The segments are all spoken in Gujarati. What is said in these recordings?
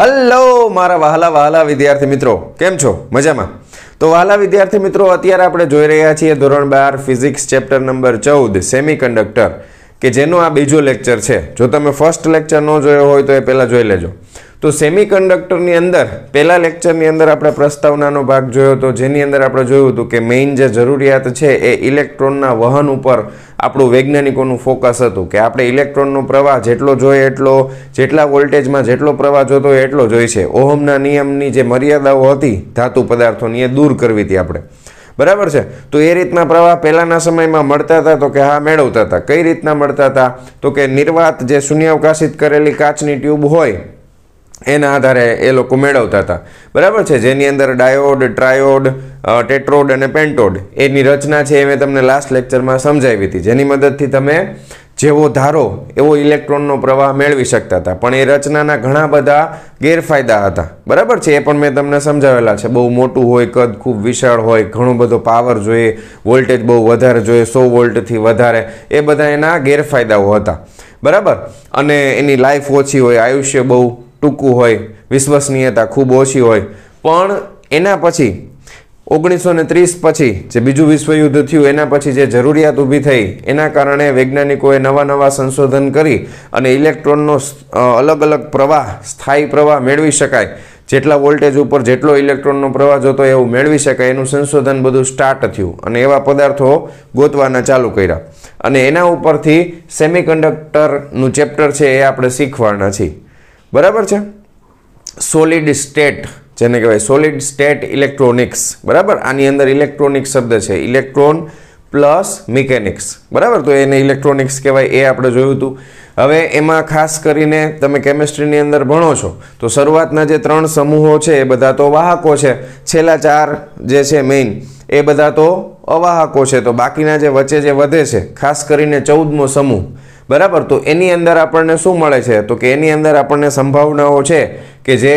હલો મારા વહાલા વહાલા વિદ્યાર્થી મિત્રો કેમ છો મજામાં તો વહાલા વિદ્યાર્થી મિત્રો અત્યારે આપણે જોઈ રહ્યા છીએ ધોરણ બાર ફિઝિક્સ ચેપ્ટર નંબર ચૌદ સેમી કે જેનો આ બીજો લેક્ચર છે જો તમે ફર્સ્ટ લેક્ચર ન જોયો હોય તો એ પહેલાં જોઈ લેજો તો સેમિકન્ડક્ટરની અંદર પહેલા લેક્ચરની અંદર આપણે પ્રસ્તાવનાનો ભાગ જોયો હતો જેની અંદર આપણે જોયું હતું કે મેઇન જે જરૂરિયાત છે એ ઇલેક્ટ્રોનના વહન ઉપર આપણું વૈજ્ઞાનિકોનું ફોકસ હતું કે આપણે ઇલેક્ટ્રોનનો પ્રવાહ જેટલો જોઈએ એટલો જેટલા વોલ્ટેજમાં જેટલો પ્રવાહ જોતો હોય એટલો જોઈ છે ઓહમના નિયમની જે મર્યાદાઓ હતી ધાતુ પદાર્થોની એ દૂર કરવી હતી આપણે બરાબર છે તો એ રીતના પ્રવાહ પહેલાંના સમયમાં મળતા હતા તો કે હા મેળવતા હતા કઈ રીતના મળતા હતા તો કે નિર્વાત જે શૂન્યાવકાશિત કરેલી કાચની ટ્યુબ હોય એના આધારે એ લોકો મેળવતા હતા બરાબર છે જેની અંદર ડાયોડ ટ્રાયોડ ટેટ્રોડ અને પેન્ટોડ એની રચના છે એ મેં તમને લાસ્ટ લેક્ચરમાં સમજાવી હતી જેની મદદથી તમે જેવો ધારો એવો ઇલેક્ટ્રોનનો પ્રવાહ મેળવી શકતા હતા પણ એ રચનાના ઘણા બધા ગેરફાયદા હતા બરાબર છે એ પણ મેં તમને સમજાવેલા છે બહુ મોટું હોય કદ ખૂબ વિશાળ હોય ઘણો બધો પાવર જોઈએ વોલ્ટેજ બહુ વધારે જોઈએ સો વોલ્ટથી વધારે એ બધા એના ગેરફાયદાઓ હતા બરાબર અને એની લાઈફ ઓછી હોય આયુષ્ય બહુ ટૂંકું હોય વિશ્વસનીયતા ખૂબ ઓછી હોય પણ એના પછી ઓગણીસો ને ત્રીસ પછી જે બીજું વિશ્વયુદ્ધ થયું એના પછી જે જરૂરિયાત ઊભી થઈ એના કારણે વૈજ્ઞાનિકોએ નવા નવા સંશોધન કરી અને ઇલેક્ટ્રોનનો અલગ અલગ પ્રવાહ સ્થાયી પ્રવાહ મેળવી શકાય જેટલા વોલ્ટેજ ઉપર જેટલો ઇલેક્ટ્રોનનો પ્રવાહ જોતો એવું મેળવી શકાય એનું સંશોધન બધું સ્ટાર્ટ થયું અને એવા પદાર્થો ગોતવાના ચાલુ કર્યા અને એના ઉપરથી સેમિકન્ડક્ટરનું ચેપ્ટર છે એ આપણે શીખવાના છીએ બરાબર છે સોલિડ સ્ટેટ જેને કહેવાય સોલિડ સ્ટેટ ઇલેક્ટ્રોનિક્સ બરાબર આની અંદર ઇલેક્ટ્રોનિક્સ શબ્દ છે ઇલેક્ટ્રોન પ્લસ મિકેનિક્સ બરાબર તો એને ઇલેક્ટ્રોનિક્સ કહેવાય એ આપણે જોયું હતું હવે એમાં ખાસ કરીને તમે કેમેસ્ટ્રીની અંદર ભણો છો તો શરૂઆતના જે ત્રણ સમૂહો છે એ બધા તો વાહકો છે છેલ્લા ચાર જે છે મેઇન એ બધા તો અવાહકો છે તો બાકીના જે વચ્ચે જે વધે છે ખાસ કરીને ચૌદમો સમૂહ બરાબર તો એની અંદર આપણને શું મળે છે તો કે એની અંદર આપણને સંભાવનાઓ છે કે જે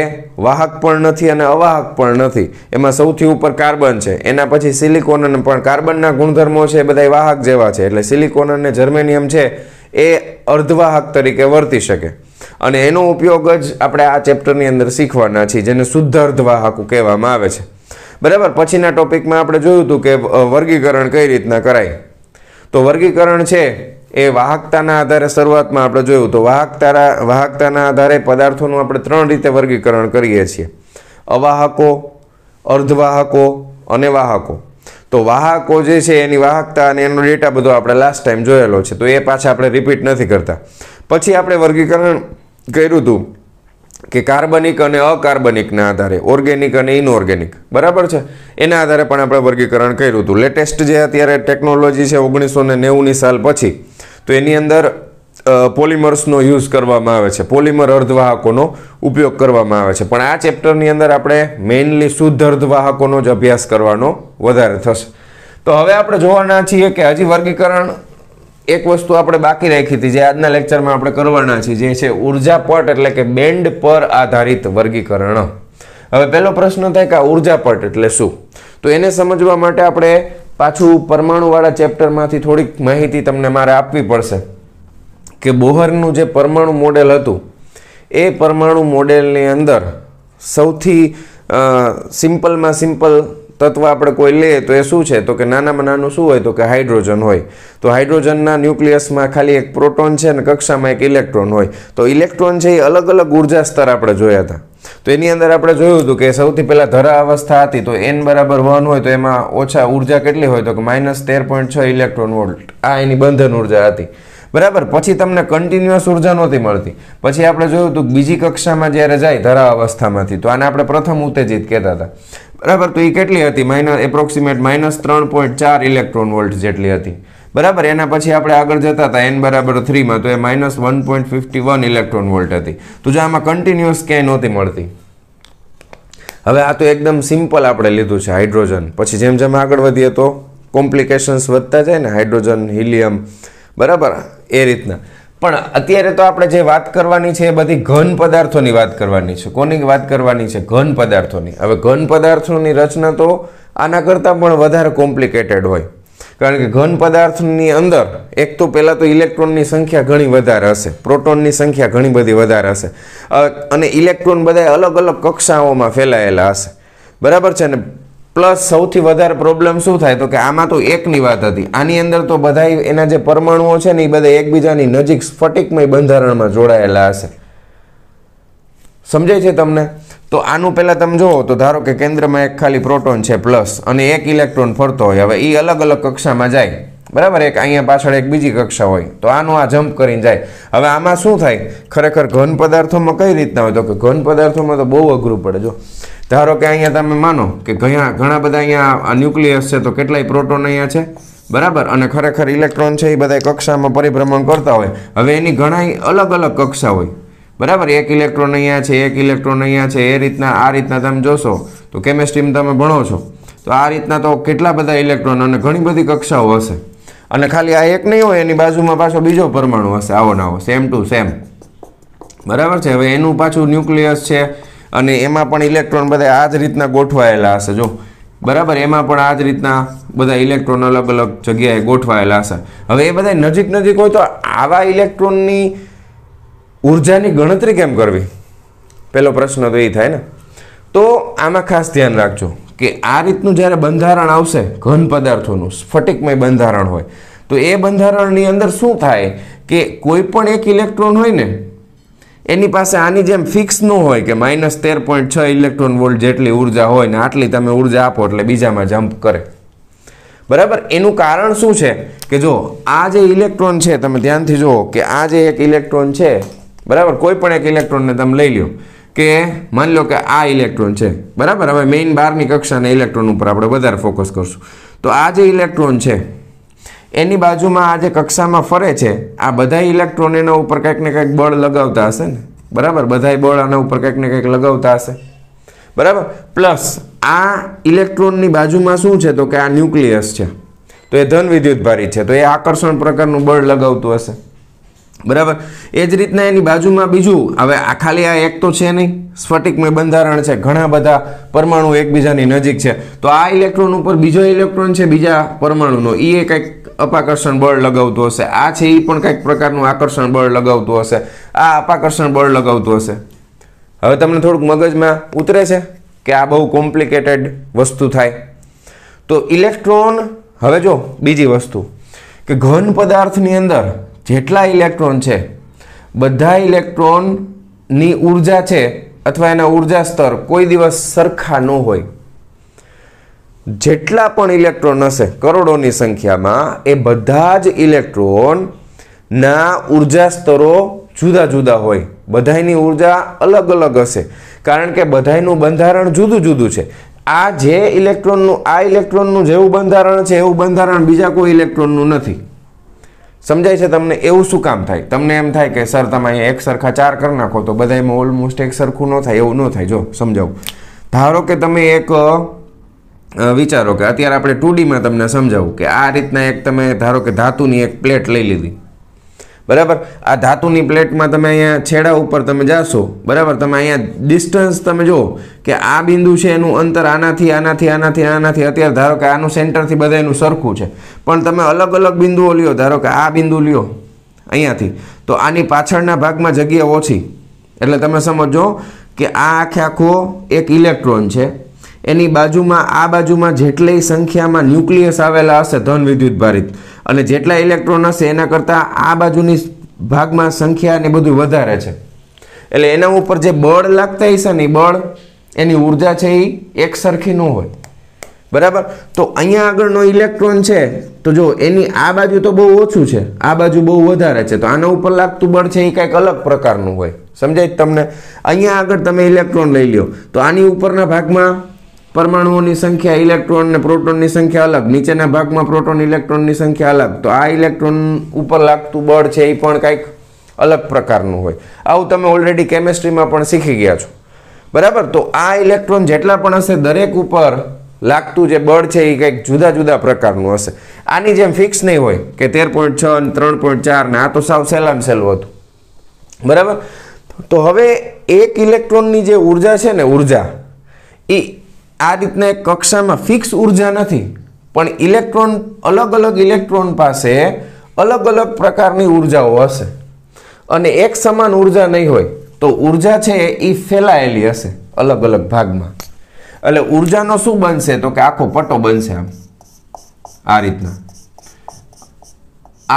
વાહક પણ નથી અને અવાહક પણ નથી એમાં સૌથી ઉપર કાર્બન છે એના પછી સિલિકોન પણ કાર્બનના ગુણધર્મો છે એ બધા વાહક જેવા છે એટલે સિલિકોન અને જર્મેનિયમ છે એ અર્ધવાહક તરીકે વર્તી શકે અને એનો ઉપયોગ જ આપણે આ ચેપ્ટરની અંદર શીખવાના છીએ જેને શુદ્ધ અર્ધવાહક કહેવામાં આવે છે બરાબર પછીના ટોપિકમાં આપણે જોયું હતું કે વર્ગીકરણ કઈ રીતના કરાય તો વર્ગીકરણ છે એ વાહકતાના આધારે શરૂઆતમાં આપણે જોયું તો વાહકતા વાહકતાના આધારે પદાર્થોનું આપણે ત્રણ રીતે વર્ગીકરણ કરીએ છીએ અવાહકો અર્ધવાહકો અને વાહકો તો વાહકો જે છે એની વાહકતા અને એનો ડેટા બધો આપણે લાસ્ટ ટાઈમ જોયેલો છે તો એ પાછા આપણે રિપીટ નથી કરતા પછી આપણે વર્ગીકરણ કર્યું હતું કે કાર્બનિક અને અકાર્બનિકના આધારે ઓર્ગેનિક અને ઇનઓર્ગેનિક બરાબર છે એના આધારે પણ આપણે વર્ગીકરણ કર્યું હતું લેટેસ્ટ જે અત્યારે ટેકનોલોજી છે ઓગણીસો ને નેવુંની સાલ પછી તો એની અંદર પોલિમર્સનો યુઝ કરવામાં આવે છે પોલિમર અર્ધવાહકોનો ઉપયોગ કરવામાં આવે છે પણ આ ચેપ્ટરની અંદર આપણે મેઇનલી શુદ્ધ અર્ધવાહકોનો જ અભ્યાસ કરવાનો વધારે થશે તો હવે આપણે જોવાના છીએ કે હજી વર્ગીકરણ એક વસ્તુ આપણે બાકી રાખી હતી જે આજના લેક્ચરમાં આપણે કરવાના છીએ જે છે ઉર્જાપટ એટલે કે બેન્ડ પર આધારિત વર્ગીકરણ હવે પહેલો પ્રશ્ન થાય કે આ ઉર્જા એટલે શું તો એને સમજવા માટે આપણે પાછું પરમાણુવાળા ચેપ્ટરમાંથી થોડીક માહિતી તમને મારે આપવી પડશે કે બોહરનું જે પરમાણુ મોડેલ હતું એ પરમાણુ મોડેલની અંદર સૌથી સિમ્પલમાં સિમ્પલ તત્વ આપણે કોઈ લઈએ તો એ શું છે તો કે નાનામાં નાનું શું હોય તો કે હાઇડ્રોજન હોય તો હાઇડ્રોજનના ન્યુક્લિયસમાં ખાલી એક પ્રોટોન છે અને કક્ષામાં એક ઇલેક્ટ્રોન હોય તો ઇલેક્ટ્રોન છે એ અલગ અલગ ઉર્જા સ્તર આપણે જોયા હતા તો એની અંદર આપણે જોયું હતું કે સૌથી પહેલાં ધરા અવસ્થા હતી તો એન બરાબર વન હોય તો એમાં ઓછા ઉર્જા કેટલી હોય તો કે માઇનસ તેર પોઈન્ટ છ ઇલેક્ટ્રોન વોલ્ટ આ એની બંધન ઉર્જા હતી બરાબર પછી તમને કન્ટિન્યુઅસ ઉર્જા નહોતી મળતી પછી આપણે જોયું હતું બીજી કક્ષામાં જ્યારે જાય ધરા અવસ્થામાંથી તો આને આપણે પ્રથમ ઉત્તેજિત કહેતા હતા બરાબર તો એ કેટલી હતી માઇનસ એપ્રોક્સિમેટ માઇનસ ત્રણ પોઈન્ટ ચાર ઇલેક્ટ્રોન વોલ્ટ જેટલી હતી બરાબર એના પછી આપણે આગળ જતા હતા એન બરાબર થ્રીમાં તો એ minus one point fifty one electron volt હતી તો જો આમાં કન્ટિન્યુઅસ ક્યાંય નહોતી મળતી હવે આ તો એકદમ સિમ્પલ આપણે લીધું છે હાઇડ્રોજન પછી જેમ જેમ આગળ વધીએ તો કોમ્પ્લિકેશન્સ વધતા જાય ને હાઇડ્રોજન હિલિયમ બરાબર એ રીતના પણ અત્યારે તો આપણે જે વાત કરવાની છે એ બધી ઘન પદાર્થોની વાત કરવાની છે કોની વાત કરવાની છે ઘન પદાર્થોની હવે ઘન પદાર્થોની રચના તો આના કરતાં પણ વધારે કોમ્પ્લિકેટેડ હોય કારણ કે ઘન પદાર્થની અંદર એક તો પહેલાં તો ઇલેક્ટ્રોનની સંખ્યા ઘણી વધારે હશે પ્રોટોનની સંખ્યા ઘણી બધી વધારે હશે અને ઇલેક્ટ્રોન બધા અલગ અલગ કક્ષાઓમાં ફેલાયેલા હશે બરાબર છે ને પ્લસ સૌથી વધારે પ્રોબ્લેમ શું થાય તો કે આમાં તો એકની વાત હતી આની અંદર તો બધા એના જે પરમાણુઓ છે ને એ બધા એકબીજાની નજીક સ્ફટિકમય બંધારણમાં જોડાયેલા હશે સમજાય છે તમને તો આનું પહેલાં તમે જુઓ તો ધારો કે કેન્દ્રમાં એક ખાલી પ્રોટોન છે પ્લસ અને એક ઇલેક્ટ્રોન ફરતો હોય હવે એ અલગ અલગ કક્ષામાં જાય બરાબર એક અહીંયા પાછળ એક બીજી કક્ષા હોય તો આનું આ જમ્પ કરીને જાય હવે આમાં શું થાય ખરેખર ઘન પદાર્થોમાં કઈ રીતના હોય તો કે ઘન પદાર્થોમાં તો બહુ અઘરું પડે જો ધારો કે અહીંયા તમે માનો કે ઘણા ઘણા બધા અહીંયા ન્યુક્લિયસ છે તો કેટલાય પ્રોટોન અહીંયા છે બરાબર અને ખરેખર ઇલેક્ટ્રોન છે એ બધા કક્ષામાં પરિભ્રમણ કરતા હોય હવે એની ઘણા અલગ અલગ કક્ષા હોય બરાબર એક ઇલેક્ટ્રોન અહીંયા છે એક ઇલેક્ટ્રોન અહીંયા છે એ રીતના આ રીતના તમે જોશો તો કેમેસ્ટ્રીમાં તમે ભણો છો તો આ રીતના તો કેટલા બધા ઇલેક્ટ્રોન અને ઘણી બધી કક્ષાઓ હશે અને ખાલી આ એક નહીં હોય એની બાજુમાં પાછો બીજો પરમાણુ હશે આવો ના આવો સેમ ટુ સેમ બરાબર છે હવે એનું પાછું ન્યુક્લિયસ છે અને એમાં પણ ઇલેક્ટ્રોન બધા આ જ રીતના ગોઠવાયેલા હશે જો બરાબર એમાં પણ આ જ રીતના બધા ઇલેક્ટ્રોન અલગ અલગ જગ્યાએ ગોઠવાયેલા હશે હવે એ બધા નજીક નજીક હોય તો આવા ઇલેક્ટ્રોનની ઉર્જાની ગણતરી કેમ કરવી પહેલો પ્રશ્ન તો એ થાય ને તો આમાં ખાસ ધ્યાન રાખજો કે આ રીતનું જ્યારે બંધારણ આવશે ઘન પદાર્થોનું સ્ફટિકમય બંધારણ હોય તો એ બંધારણની અંદર શું થાય કે કોઈ પણ એક ઇલેક્ટ્રોન હોય ને એની પાસે આની જેમ ફિક્સ ન હોય કે માઇનસ તેર પોઈન્ટ છ ઇલેક્ટ્રોન વોલ્ટ જેટલી ઉર્જા હોય ને આટલી તમે ઉર્જા આપો એટલે બીજામાં જમ્પ કરે બરાબર એનું કારણ શું છે કે જો આ જે ઇલેક્ટ્રોન છે તમે ધ્યાનથી જુઓ કે આ જે એક ઇલેક્ટ્રોન છે બરાબર કોઈ પણ એક ઇલેક્ટ્રોનને તમે લઈ લ્યો કે માની લો કે આ ઇલેક્ટ્રોન છે બરાબર હવે મેઇન બારની કક્ષાના ઇલેક્ટ્રોન ઉપર આપણે વધારે ફોકસ કરશું તો આ જે ઇલેક્ટ્રોન છે એની બાજુમાં આ જે કક્ષામાં ફરે છે આ બધા ઇલેક્ટ્રોન એના ઉપર કંઈક ને કંઈક બળ લગાવતા હશે ને બરાબર બધાય બળ આના ઉપર કંઈક ને કંઈક લગાવતા હશે બરાબર પ્લસ આ ઇલેક્ટ્રોનની બાજુમાં શું છે તો કે આ ન્યુક્લિયસ છે તો એ ધન વિદ્યુતભારી છે તો એ આકર્ષણ પ્રકારનું બળ લગાવતું હશે બરાબર એ જ રીતના એની બાજુમાં બીજું હવે આ ખાલી આ એક તો છે નહીં સ્ફટિકમય બંધારણ છે ઘણા બધા પરમાણુ એકબીજાની નજીક છે તો આ ઇલેક્ટ્રોન ઉપર બીજો ઇલેક્ટ્રોન છે બીજા પરમાણુનો એ કંઈક અપાકર્ષણ બળ લગાવતું હશે આ છે એ પણ કંઈક પ્રકારનું આકર્ષણ બળ લગાવતું હશે આ અપાકર્ષણ બળ લગાવતું હશે હવે તમને થોડુંક મગજમાં ઉતરે છે કે આ બહુ કોમ્પ્લિકેટેડ વસ્તુ થાય તો ઇલેક્ટ્રોન હવે જો બીજી વસ્તુ કે ઘન પદાર્થની અંદર જેટલા ઇલેક્ટ્રોન છે બધા ઇલેક્ટ્રોનની ઉર્જા છે અથવા એના ઉર્જા સ્તર કોઈ દિવસ સરખા ન હોય જેટલા પણ ઇલેક્ટ્રોન હશે કરોડોની સંખ્યામાં એ બધા જ ઇલેક્ટ્રોનના ઉર્જા સ્તરો જુદા જુદા હોય બધાની ઉર્જા અલગ અલગ હશે કારણ કે બધાનું બંધારણ જુદું જુદું છે આ જે ઇલેક્ટ્રોનનું આ ઇલેક્ટ્રોનનું જેવું બંધારણ છે એવું બંધારણ બીજા કોઈ ઇલેક્ટ્રોનનું નથી સમજાય છે તમને એવું શું કામ થાય તમને એમ થાય કે સર તમે અહીંયા એક સરખા ચાર કરી નાખો તો બધામાં ઓલમોસ્ટ એક સરખું ન થાય એવું ન થાય જો સમજાવું ધારો કે તમે એક વિચારો કે અત્યારે આપણે ટુ ડીમાં તમને સમજાવું કે આ રીતના એક તમે ધારો કે ધાતુની એક પ્લેટ લઈ લીધી બરાબર આ ધાતુની પ્લેટમાં તમે અહીંયા છેડા ઉપર તમે જાશો બરાબર તમે અહીંયા ડિસ્ટન્સ તમે જુઓ કે આ બિંદુ છે એનું અંતર આનાથી આનાથી આનાથી આનાથી અત્યારે ધારો કે આનું સેન્ટરથી બધા એનું સરખું છે પણ તમે અલગ અલગ બિંદુઓ લ્યો ધારો કે આ બિંદુ લ્યો અહીંયાથી તો આની પાછળના ભાગમાં જગ્યા ઓછી એટલે તમે સમજો કે આ આખે આખો એક ઇલેક્ટ્રોન છે એની બાજુમાં આ બાજુમાં જેટલી સંખ્યામાં ન્યુક્લિયસ આવેલા હશે ધન વિદ્યુત ભારિત અને જેટલા ઇલેક્ટ્રોન હશે એના કરતાં આ બાજુની ભાગમાં સંખ્યા ને બધું વધારે છે એટલે એના ઉપર જે બળ લાગતા હશે ને બળ એની ઉર્જા છે એ એક સરખી ન હોય બરાબર તો અહીંયા આગળનો ઇલેક્ટ્રોન છે તો જો એની આ બાજુ તો બહુ ઓછું છે આ બાજુ બહુ વધારે છે તો આના ઉપર લાગતું બળ છે એ કંઈક અલગ પ્રકારનું હોય સમજાય તમને અહીંયા આગળ તમે ઇલેક્ટ્રોન લઈ લ્યો તો આની ઉપરના ભાગમાં પરમાણુઓની સંખ્યા ઇલેક્ટ્રોન અને પ્રોટોનની સંખ્યા અલગ નીચેના ભાગમાં પ્રોટોન ઇલેક્ટ્રોનની સંખ્યા અલગ તો આ ઇલેક્ટ્રોન ઉપર લાગતું બળ છે એ પણ કંઈક અલગ પ્રકારનું હોય આવું તમે ઓલરેડી કેમેસ્ટ્રીમાં પણ શીખી ગયા છો બરાબર તો આ ઇલેક્ટ્રોન જેટલા પણ હશે દરેક ઉપર લાગતું જે બળ છે એ કંઈક જુદા જુદા પ્રકારનું હશે આની જેમ ફિક્સ નહીં હોય કે તેર પોઈન્ટ છ અને ત્રણ પોઈન્ટ ચાર ને આ તો સાવ સહેલામ સહેલું હતું બરાબર તો હવે એક ઇલેક્ટ્રોનની જે ઉર્જા છે ને ઉર્જા એ આ રીતના એક કક્ષામાં ફિક્સ ઉર્જા નથી પણ ઇલેક્ટ્રોન અલગ અલગ ઇલેક્ટ્રોન પાસે અલગ અલગ પ્રકારની ઉર્જાઓ હશે અને એક સમાન ઉર્જા નહીં હોય તો ઉર્જા છે એ ફેલાયેલી હશે અલગ અલગ ભાગમાં એટલે ઉર્જાનો શું બનશે તો કે આખો પટ્ટો બનશે આમ આ રીતના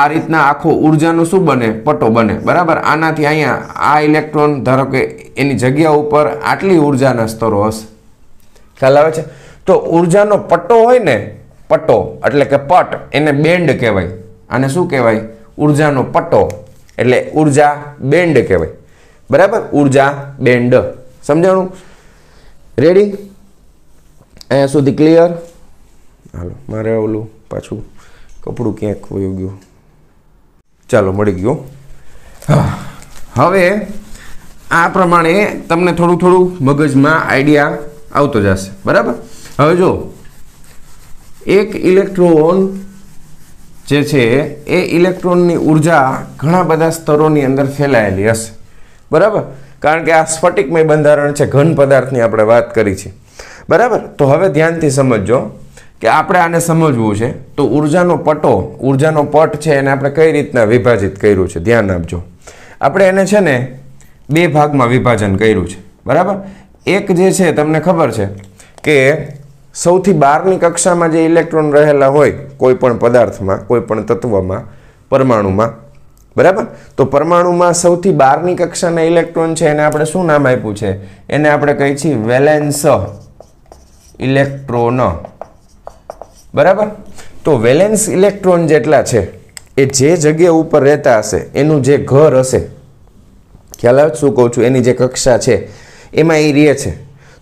આ રીતના આખો ઉર્જાનો શું બને પટ્ટો બને બરાબર આનાથી અહીંયા આ ઇલેક્ટ્રોન ધારો કે એની જગ્યા ઉપર આટલી ઉર્જાના સ્તરો હશે ખ્યાલ આવે છે તો ઉર્જાનો પટ્ટો હોય ને પટ્ટો એટલે કે પટ એને બેન્ડ કહેવાય આને શું કહેવાય ઉર્જાનો પટ્ટો એટલે ઉર્જા બેન્ડ કહેવાય બરાબર ઉર્જા બેન્ડ સમજાણું રેડી અહીંયા સુધી ક્લિયર હાલો મારે ઓલું પાછું કપડું ક્યાંક વયું ગયું ચાલો મળી ગયું હવે આ પ્રમાણે તમને થોડું થોડું મગજમાં આઈડિયા આવતો જશે બરાબર હવે જો એક ઇલેક્ટ્રોન જે છે એ ઇલેક્ટ્રોનની ઉર્જા ઘણા બધા સ્તરોની અંદર ફેલાયેલી હશે બરાબર કારણ કે આ સ્ફટિકમય બંધારણ છે ઘન પદાર્થની આપણે વાત કરી છે બરાબર તો હવે ધ્યાનથી સમજજો કે આપણે આને સમજવું છે તો ઉર્જાનો પટો ઉર્જાનો પટ છે એને આપણે કઈ રીતના વિભાજિત કર્યું છે ધ્યાન આપજો આપણે એને છે ને બે ભાગમાં વિભાજન કર્યું છે બરાબર એક જે છે તમને ખબર છે કે સૌથી બહારની કક્ષામાં જે ઇલેક્ટ્રોન રહેલા હોય કોઈ પણ પદાર્થમાં કોઈ પણ તત્વમાં પરમાણુમાં બરાબર તો પરમાણુમાં સૌથી બારની કક્ષાના ઇલેક્ટ્રોન છે એને આપણે શું નામ આપ્યું છે એને આપણે કહીએ છીએ વેલેન્સ ઇલેક્ટ્રોન બરાબર તો વેલેન્સ ઇલેક્ટ્રોન જેટલા છે એ જે જગ્યા ઉપર રહેતા હશે એનું જે ઘર હશે ખ્યાલ આવે શું કહું છું એની જે કક્ષા છે એમાં એ રહે છે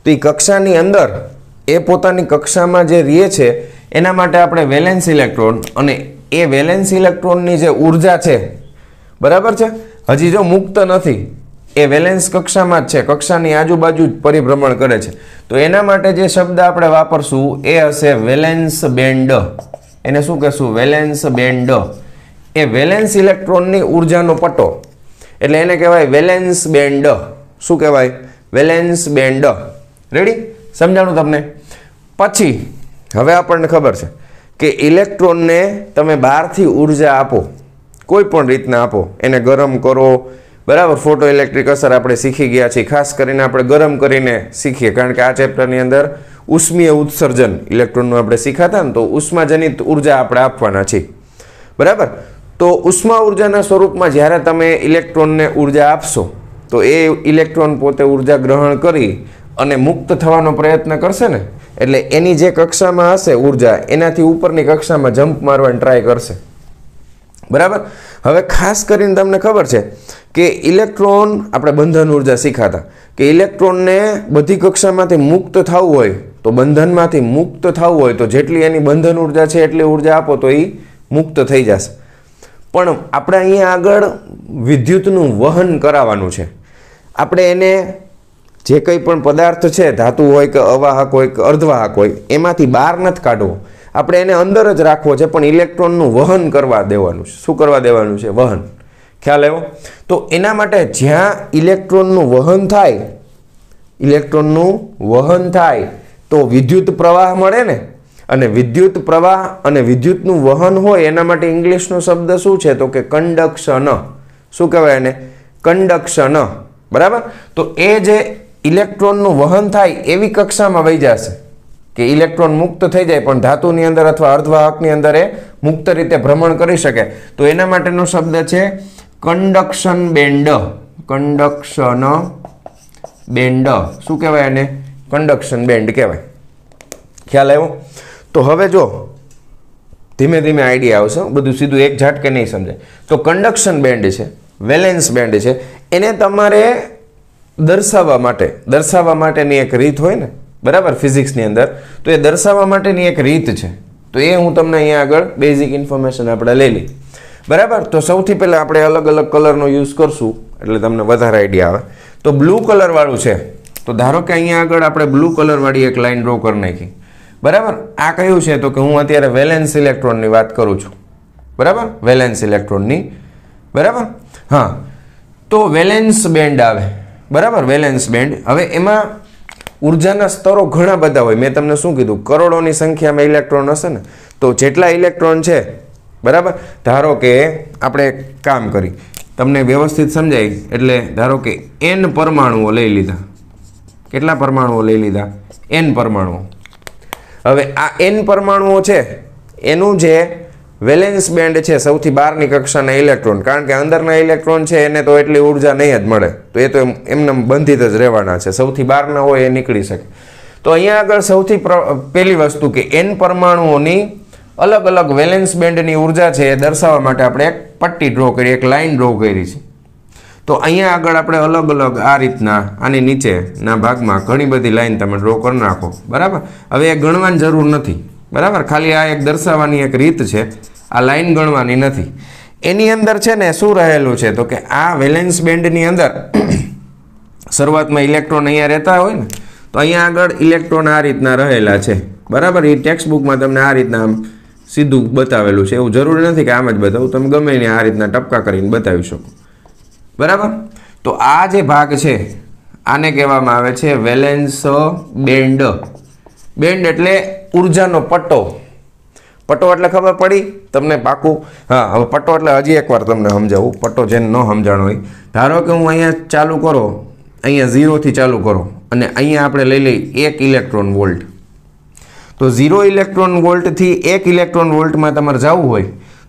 તો એ કક્ષાની અંદર એ પોતાની કક્ષામાં જે રહે છે એના માટે આપણે વેલેન્સ ઇલેક્ટ્રોન અને એ વેલેન્સ ઇલેક્ટ્રોનની જે ઉર્જા છે બરાબર છે હજી જો મુક્ત નથી એ વેલેન્સ કક્ષામાં જ છે કક્ષાની આજુબાજુ જ પરિભ્રમણ કરે છે તો એના માટે જે શબ્દ આપણે વાપરશું એ હશે વેલેન્સ બેન્ડ એને શું કહેશું વેલેન્સ બેન્ડ એ વેલેન્સ ઇલેક્ટ્રોનની ઉર્જાનો પટ્ટો એટલે એને કહેવાય વેલેન્સ બેન્ડ શું કહેવાય વેલેન્સ બેન્ડ રેડી સમજાણું તમને પછી હવે આપણને ખબર છે કે ઇલેક્ટ્રોનને તમે બહારથી ઉર્જા આપો કોઈ પણ રીતના આપો એને ગરમ કરો બરાબર ફોટો ઇલેક્ટ્રિક અસર આપણે શીખી ગયા છીએ ખાસ કરીને આપણે ગરમ કરીને શીખીએ કારણ કે આ ચેપ્ટરની અંદર ઉષ્મીય ઉત્સર્જન ઇલેક્ટ્રોનનું આપણે શીખાતા ને તો ઉષ્માજનિત ઉર્જા આપણે આપવાના છીએ બરાબર તો ઉષ્મા ઉર્જાના સ્વરૂપમાં જ્યારે તમે ઇલેક્ટ્રોનને ઉર્જા આપશો તો એ ઇલેક્ટ્રોન પોતે ઉર્જા ગ્રહણ કરી અને મુક્ત થવાનો પ્રયત્ન કરશે ને એટલે એની જે કક્ષામાં હશે ઉર્જા એનાથી ઉપરની કક્ષામાં જમ્પ મારવાની ટ્રાય કરશે બરાબર હવે ખાસ કરીને તમને ખબર છે કે ઇલેક્ટ્રોન આપણે બંધન ઉર્જા શીખાતા કે ઇલેક્ટ્રોનને બધી કક્ષામાંથી મુક્ત થવું હોય તો બંધનમાંથી મુક્ત થવું હોય તો જેટલી એની બંધન ઉર્જા છે એટલી ઉર્જા આપો તો એ મુક્ત થઈ જશે પણ આપણે અહીંયા આગળ વિદ્યુતનું વહન કરાવવાનું છે આપણે એને જે કંઈ પણ પદાર્થ છે ધાતુ હોય કે અવાહક હોય કે અર્ધવાહક હોય એમાંથી બહાર નથી કાઢવો આપણે એને અંદર જ રાખવો છે પણ ઇલેક્ટ્રોનનું વહન કરવા દેવાનું છે શું કરવા દેવાનું છે વહન ખ્યાલ આવ્યો તો એના માટે જ્યાં ઇલેક્ટ્રોનનું વહન થાય ઇલેક્ટ્રોનનું વહન થાય તો વિદ્યુત પ્રવાહ મળે ને અને વિદ્યુત પ્રવાહ અને વિદ્યુતનું વહન હોય એના માટે ઇંગ્લિશનો શબ્દ શું છે તો કે કંડક્શન શું કહેવાય એને કંડક્શન બરાબર તો એ જે ઇલેક્ટ્રોનનું વહન થાય એવી કક્ષામાં વહી જશે કે ઇલેક્ટ્રોન મુક્ત થઈ જાય પણ ધાતુની અંદર અથવા અર્ધવાહકની અંદર એ મુક્ત રીતે ભ્રમણ કરી શકે તો એના માટેનો શબ્દ છે કંડક્શન બેન્ડ કંડક્શન બેન્ડ શું કહેવાય એને કંડક્શન બેન્ડ કહેવાય ખ્યાલ આવ્યો તો હવે જો ધીમે ધીમે આઈડિયા આવશે બધું સીધું એક ઝાટકે નહીં સમજાય તો કંડક્શન બેન્ડ છે વેલેન્સ બેન્ડ છે એને તમારે દર્શાવવા માટે દર્શાવવા માટેની એક રીત હોય ને બરાબર ફિઝિક્સની અંદર તો એ દર્શાવવા માટેની એક રીત છે તો એ હું તમને અહીંયા આગળ બેઝિક ઇન્ફોર્મેશન આપણે લઈ લઈ બરાબર તો સૌથી પહેલાં આપણે અલગ અલગ કલરનો યુઝ કરશું એટલે તમને વધારે આઈડિયા આવે તો બ્લુ કલરવાળું છે તો ધારો કે અહીંયા આગળ આપણે બ્લુ કલરવાળી એક લાઇન ડ્રો કરી નાખી બરાબર આ કહ્યું છે તો કે હું અત્યારે વેલેન્સ ઇલેક્ટ્રોનની વાત કરું છું બરાબર વેલેન્સ ઇલેક્ટ્રોનની બરાબર હા તો વેલેન્સ બેન્ડ આવે બરાબર વેલેન્સ બેન્ડ હવે એમાં ઉર્જાના સ્તરો ઘણા બધા હોય મેં તમને શું કીધું કરોડોની સંખ્યામાં ઇલેક્ટ્રોન હશે ને તો જેટલા ઇલેક્ટ્રોન છે બરાબર ધારો કે આપણે કામ કરી તમને વ્યવસ્થિત સમજાય એટલે ધારો કે એન પરમાણુઓ લઈ લીધા કેટલા પરમાણુઓ લઈ લીધા એન પરમાણુઓ હવે આ એન પરમાણુઓ છે એનું જે વેલેન્સ બેન્ડ છે સૌથી બહારની કક્ષાના ઇલેક્ટ્રોન કારણ કે અંદરના ઇલેક્ટ્રોન છે એને તો એટલી ઉર્જા નહીં જ મળે તો એ તો એમને બંધિત જ રહેવાના છે સૌથી બહારના હોય એ નીકળી શકે તો અહીંયા આગળ સૌથી પહેલી વસ્તુ કે એન પરમાણુઓની અલગ અલગ વેલેન્સ બેન્ડની ઉર્જા છે એ દર્શાવવા માટે આપણે એક પટ્ટી ડ્રો કરી એક લાઇન ડ્રો કરી છે તો અહીંયા આગળ આપણે અલગ અલગ આ રીતના આની નીચેના ભાગમાં ઘણી બધી લાઇન તમે ડ્રો કરી નાખો બરાબર હવે એ ગણવાની જરૂર નથી બરાબર ખાલી આ એક દર્શાવવાની એક રીત છે આ લાઇન ગણવાની નથી એની અંદર છે ને શું રહેલું છે તો કે આ વેલેન્સ બેન્ડની અંદર શરૂઆતમાં ઇલેક્ટ્રોન અહીંયા રહેતા હોય ને તો અહીંયા આગળ ઇલેક્ટ્રોન આ રીતના રહેલા છે બરાબર એ ટેક્સ્ટ બુકમાં તમને આ રીતના આમ સીધું બતાવેલું છે એવું જરૂરી નથી કે આમ જ બતાવું તમે ગમે એને આ રીતના ટપકા કરીને બતાવી શકો બરાબર તો આ જે ભાગ છે આને કહેવામાં આવે છે વેલેન્સ બેન્ડ બેન્ડ એટલે ઉર્જાનો પટ્ટો પટ્ટો એટલે ખબર પડી તમને પાકું હા હવે પટ્ટો એટલે હજી એકવાર તમને સમજાવું પટ્ટો જેને ન સમજાણો હોય ધારો કે હું અહીંયા ચાલુ કરો અહીંયા ઝીરોથી ચાલુ કરો અને અહીંયા આપણે લઈ લઈએ એક ઇલેક્ટ્રોન વોલ્ટ તો ઝીરો ઇલેક્ટ્રોન વોલ્ટથી એક ઇલેક્ટ્રોન વોલ્ટમાં તમારે જવું હોય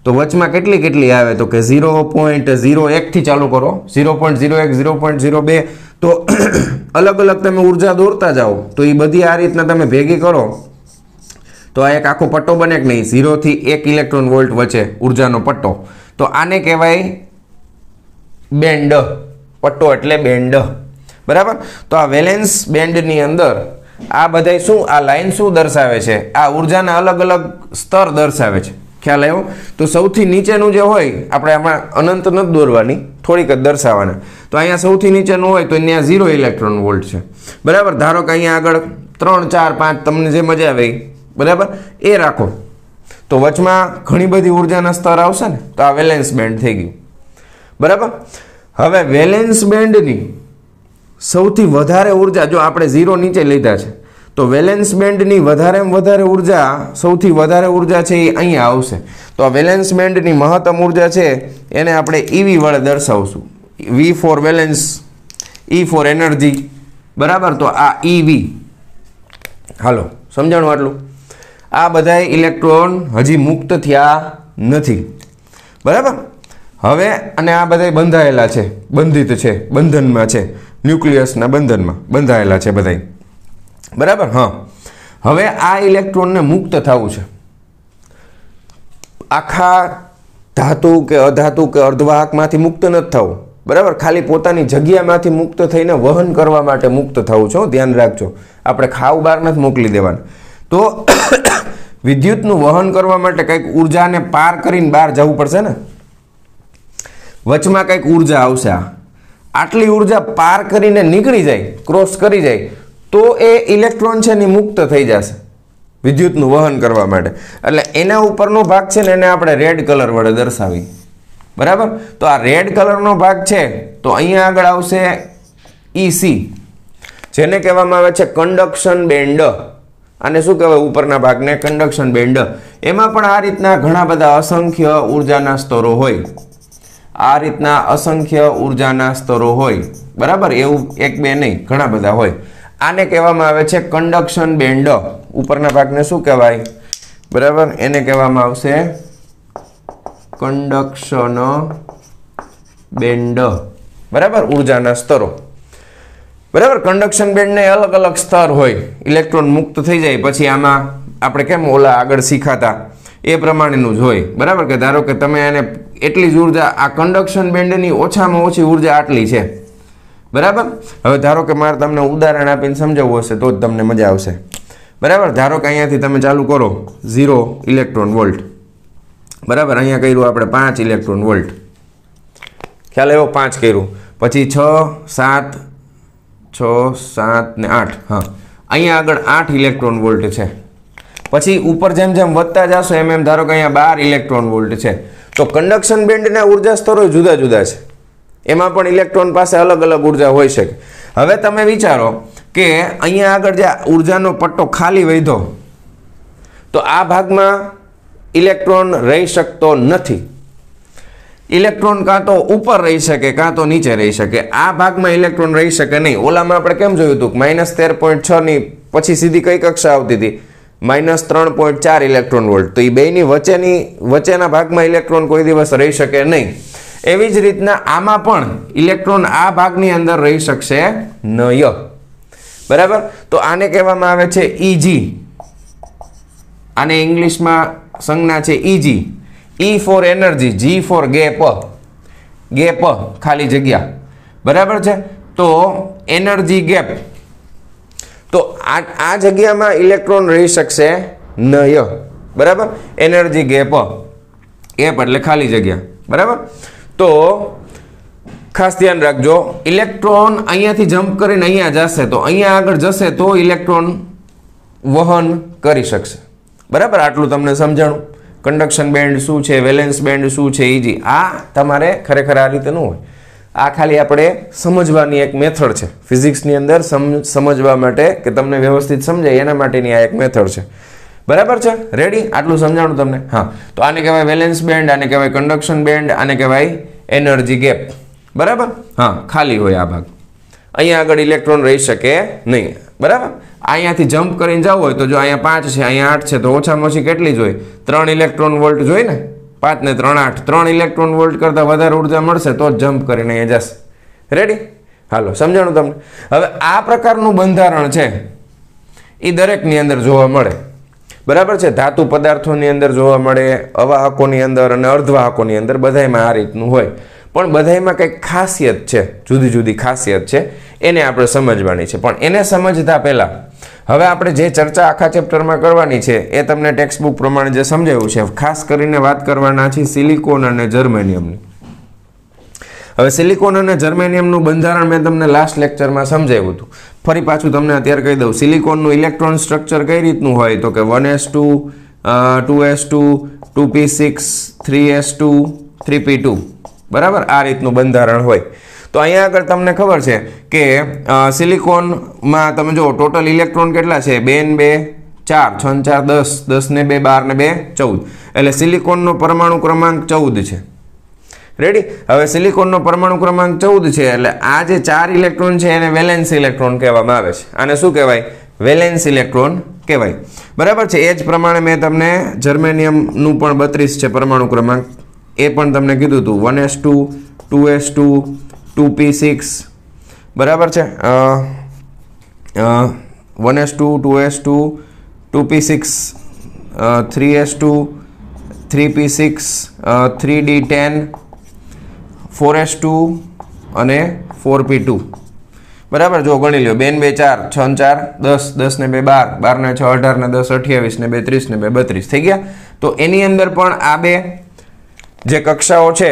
તો વચમાં કેટલી કેટલી આવે તો કે ઝીરો પોઈન્ટ ઝીરો એકથી ચાલુ કરો ઝીરો પોઈન્ટ ઝીરો એક ઝીરો પોઈન્ટ ઝીરો બે તો અલગ અલગ તમે ઉર્જા દોરતા જાઓ તો એ બધી આ રીતના તમે ભેગી કરો તો આ એક આખો પટ્ટો બને કે નહીં ઝીરોથી એક ઇલેક્ટ્રોન વોલ્ટ વચ્ચે ઉર્જાનો પટ્ટો તો આને કહેવાય બેન્ડ પટ્ટો એટલે બેન્ડ બરાબર તો આ વેલેન્સ બેન્ડની અંદર આ બધાય શું આ લાઇન શું દર્શાવે છે આ ઉર્જાના અલગ અલગ સ્તર દર્શાવે છે ખ્યાલ આવ્યો તો સૌથી નીચેનું જે હોય આપણે આમાં અનંત નથી દોરવાની થોડીક જ દર્શાવવાના તો અહીંયા સૌથી નીચેનું હોય તો અહીંયા ઝીરો ઇલેક્ટ્રોન વોલ્ટ છે બરાબર ધારો કે અહીંયા આગળ ત્રણ ચાર પાંચ તમને જે મજા આવે બરાબર એ રાખો તો વચમાં ઘણી બધી ઉર્જાના સ્તર આવશે ને તો આ વેલેન્સ બેન્ડ થઈ ગયું બરાબર હવે વેલેન્સ બેન્ડની સૌથી વધારે ઉર્જા જો આપણે ઝીરો નીચે લીધા છે તો વેલેન્સ બેન્ડની વધારેમાં વધારે ઉર્જા સૌથી વધારે ઉર્જા છે એ અહીંયા આવશે તો આ વેલેન્સ બેન્ડની મહત્તમ ઉર્જા છે એને આપણે ઈવી e વડે દર્શાવશું V for valence E for energy બરાબર તો આ ઈવી e હાલો સમજાણું આટલું આ બધા ઇલેક્ટ્રોન હજી મુક્ત થયા નથી બરાબર હવે અને આ બધા બંધાયેલા છે બંધિત છે બંધનમાં છે ન્યુક્લિયસના બંધનમાં બંધાયેલા છે બધા બરાબર હા હવે આ ઇલેક્ટ્રોનને મુક્ત થવું છે આખા ધાતુ કે અધાતુ કે અર્ધવાહકમાંથી મુક્ત નથી થવું બરાબર ખાલી પોતાની જગ્યામાંથી મુક્ત થઈને વહન કરવા માટે મુક્ત થવું છો ધ્યાન રાખજો આપણે ખાવ બહાર નથી મોકલી દેવાનું તો વિદ્યુતનું વહન કરવા માટે કંઈક ઉર્જાને પાર કરીને બહાર જવું પડશે ને વચમાં કંઈક ઉર્જા આવશે આટલી ઉર્જા પાર કરીને નીકળી જાય ક્રોસ કરી જાય તો એ ઇલેક્ટ્રોન છે એની મુક્ત થઈ જશે વિદ્યુતનું વહન કરવા માટે એટલે એના ઉપરનો ભાગ છે ને એને આપણે રેડ કલર વડે દર્શાવી બરાબર તો આ રેડ કલરનો ભાગ છે તો અહીંયા આગળ આવશે ઈસી e જેને કહેવામાં આવે છે કન્ડક્શન બેન્ડ અને શું કહેવાય ઉપરના ભાગને કન્ડક્શન બેન્ડ એમાં પણ આ રીતના ઘણા બધા અસંખ્ય ઉર્જાના સ્તરો હોય આ રીતના અસંખ્ય ઉર્જાના સ્તરો હોય બરાબર એવું એક બે નહીં ઘણા બધા હોય આને કહેવામાં આવે છે કન્ડક્શન બેન્ડ ઉપરના ભાગને શું કહેવાય બરાબર એને કહેવામાં આવશે કન્ડક્શન બેન્ડ બરાબર ઉર્જાના સ્તરો બરાબર કન્ડક્શન બેન્ડને અલગ અલગ સ્તર હોય ઇલેક્ટ્રોન મુક્ત થઈ જાય પછી આમાં આપણે કેમ ઓલા આગળ શીખાતા એ પ્રમાણેનું જ હોય બરાબર કે ધારો કે તમે એને એટલી જ ઉર્જા આ કન્ડક્શન બેન્ડની ઓછામાં ઓછી ઉર્જા આટલી છે બરાબર હવે ધારો કે મારે તમને ઉદાહરણ આપીને સમજાવવું હશે તો જ તમને મજા આવશે બરાબર ધારો કે અહીંયાથી તમે ચાલુ કરો ઝીરો ઇલેક્ટ્રોન વોલ્ટ બરાબર અહીંયા કર્યું આપણે પાંચ ઇલેક્ટ્રોન વોલ્ટ ખ્યાલ એવો પાંચ કર્યું પછી છ સાત છ સાત ને આઠ હા અહીંયા આગળ આઠ ઇલેક્ટ્રોન વોલ્ટ છે પછી ઉપર જેમ જેમ વધતા જશો એમ એમ ધારો કે અહીંયા બાર ઇલેક્ટ્રોન વોલ્ટ છે તો કન્ડક્શન બેન્ડના ઉર્જા સ્તરો જુદા જુદા છે એમાં પણ ઇલેક્ટ્રોન પાસે અલગ અલગ ઉર્જા હોઈ શકે હવે તમે વિચારો કે અહીંયા આગળ જે ઉર્જાનો પટ્ટો ખાલી વૈધો તો આ ભાગમાં ઇલેક્ટ્રોન રહી શકતો નથી ઇલેક્ટ્રોન કાં તો ઉપર રહી શકે કાં તો નીચે રહી શકે આ ભાગમાં ઇલેક્ટ્રોન રહી શકે નહીં ઓલામાં આપણે કેમ જોયું હતું માઇનસ તેર પોઈન્ટ છની પછી સીધી કઈ કક્ષા આવતી હતી માઇનસ ત્રણ પોઈન્ટ ચાર ઇલેક્ટ્રોન વોલ્ટ તો એ બેની વચ્ચેની વચ્ચેના ભાગમાં ઇલેક્ટ્રોન કોઈ દિવસ રહી શકે નહીં એવી જ રીતના આમાં પણ ઇલેક્ટ્રોન આ ભાગની અંદર રહી શકશે નય બરાબર તો આને કહેવામાં આવે છે ઇજી e આને ઇંગ્લિશમાં સંજ્ઞા છે Eg E for energy G for gap gap ખાલી જગ્યા બરાબર છે તો એનર્જી ગેપ તો આ આ જગ્યામાં ઇલેક્ટ્રોન રહી શકશે નય બરાબર એનર્જી ગેપ ગેપ એટલે ખાલી જગ્યા બરાબર તો ખાસ ધ્યાન રાખજો ઇલેક્ટ્રોન અહીંયાથી જમ્પ કરીને અહીંયા જશે તો અહીંયા આગળ જશે તો ઇલેક્ટ્રોન વહન કરી શકશે બરાબર આટલું તમને સમજાણું કન્ડક્શન બેન્ડ શું છે વેલેન્સ બેન્ડ શું છે ઇજી આ તમારે ખરેખર આ રીતે ન હોય આ ખાલી આપણે સમજવાની એક મેથડ છે ફિઝિક્સની અંદર સમજવા માટે કે તમને વ્યવસ્થિત સમજાય એના માટેની આ એક મેથડ છે બરાબર છે રેડી આટલું સમજાણું તમને હા તો આને કહેવાય વેલેન્સ બેન્ડ આને કહેવાય કન્ડક્શન બેન્ડ આને કહેવાય એનર્જી ગેપ બરાબર હા ખાલી હોય આ ભાગ અહીંયા આગળ ઇલેક્ટ્રોન રહી શકે નહીં બરાબર અહીંયાથી જમ્પ કરીને જવું હોય તો જો અહીંયા પાંચ છે અહીંયા આઠ છે તો ઓછામાં ઓછી કેટલી જોઈએ ત્રણ ઇલેક્ટ્રોન વોલ્ટ જોઈએ ને પાંચ ને ત્રણ આઠ ત્રણ ઇલેક્ટ્રોન વોલ્ટ કરતાં વધારે ઉર્જા મળશે તો જમ્પ કરીને અહીંયા જશે રેડી હાલો સમજાણું તમને હવે આ પ્રકારનું બંધારણ છે એ દરેકની અંદર જોવા મળે બરાબર છે ધાતુ પદાર્થોની અંદર જોવા મળે અવાહકોની અંદર અને અર્ધવાહકોની અંદર બધામાં આ રીતનું હોય પણ બધામાં કંઈક ખાસિયત છે જુદી જુદી ખાસિયત છે એને આપણે સમજવાની છે પણ એને સમજતા પહેલાં હવે આપણે જે ચર્ચા આખા ચેપ્ટરમાં કરવાની છે એ તમને ટેક્સ્ટ બુક પ્રમાણે જે સમજાવ્યું છે ખાસ કરીને વાત કરવાના છે સિલિકોન અને જર્મેનિયમની હવે સિલિકોન અને જર્મેનિયમનું બંધારણ મેં તમને લાસ્ટ લેક્ચરમાં સમજાવ્યું હતું ફરી પાછું તમને અત્યારે કહી દઉં સિલિકોનનું ઇલેક્ટ્રોન સ્ટ્રક્ચર કઈ રીતનું હોય તો કે one S two two S two two P six three S two three P two બરાબર આ રીતનું બંધારણ હોય તો અહીંયા આગળ તમને ખબર છે કે સિલિકોનમાં તમે જો ટોટલ ઇલેક્ટ્રોન કેટલા છે બે ને બે ચાર છ ચાર દસ દસ ને બે બાર ને બે ચૌદ એટલે સિલિકોનનો પરમાણુ ક્રમાંક ચૌદ છે રેડી હવે સિલિકોનનો પરમાણુ ક્રમાંક ચૌદ છે એટલે આ જે ચાર ઇલેક્ટ્રોન છે એને વેલેન્સ ઇલેક્ટ્રોન કહેવામાં આવે છે આને શું કહેવાય વેલેન્સ ઇલેક્ટ્રોન કહેવાય બરાબર છે એ જ પ્રમાણે મેં તમને જર્મેનિયમનું પણ બત્રીસ છે પરમાણુ ક્રમાંક એ પણ તમને કીધું હતું one S two two S two two P six બરાબર છે one S two two S two two P six three S two three P six three D ten four S two અને ફોર પી ટુ બરાબર જો ગણી લ્યો બેન બે ચાર છ ચાર દસ દસ ને બે બાર બાર ને છ અઢાર ને દસ અઠ્યાવીસ ને બે ત્રીસ ને બે બત્રીસ થઈ ગયા તો એની અંદર પણ આ બે જે કક્ષાઓ છે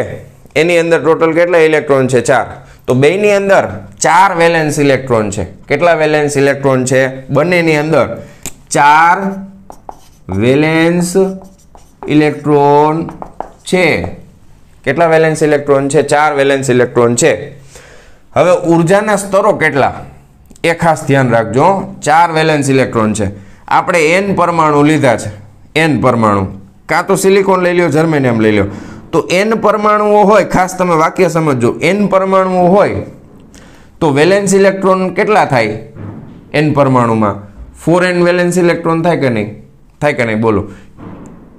એની અંદર ટોટલ કેટલા ઇલેક્ટ્રોન છે ચાર તો બેની અંદર ચાર વેલેન્સ ઇલેક્ટ્રોન છે કેટલા વેલેન્સ ઇલેક્ટ્રોન છે બંનેની અંદર ચાર વેલેન્સ ઇલેક્ટ્રોન છે કેટલા વેલેન્સ ઇલેક્ટ્રોન છે ચાર વેલેન્સ ઇલેક્ટ્રોન છે હવે ઉર્જાના સ્તરો કેટલા એ ખાસ ધ્યાન રાખજો ચાર વેલેન્સ ઇલેક્ટ્રોન છે આપણે એન પરમાણુ લીધા છે એન પરમાણુ કાં તો સિલિકોન લઈ લો જર્મેનિયમ લઈ લ્યો તો એન પરમાણુઓ હોય ખાસ તમે વાક્ય સમજો એન પરમાણુઓ હોય તો વેલેન્સ ઇલેક્ટ્રોન કેટલા થાય એન પરમાણુમાં ફોર એન વેલેન્સ ઇલેક્ટ્રોન થાય કે નહીં થાય કે નહીં બોલો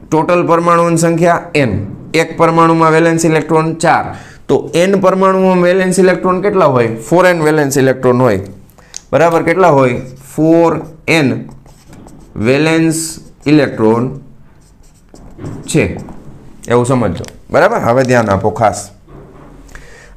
ટોટલ પરમાણુની સંખ્યા એન એક પરમાણુમાં વેલેન્સ ઇલેક્ટ્રોન ચાર તો એન પરમાણુમાં વેલેન્સ ઇલેક્ટ્રોન કેટલા હોય ફોર એન વેલેન્સ ઇલેક્ટ્રોન હોય બરાબર કેટલા હોય ફોર એન વેલેન્સ ઇલેક્ટ્રોન છે એવું સમજો બરાબર હવે ધ્યાન આપો ખાસ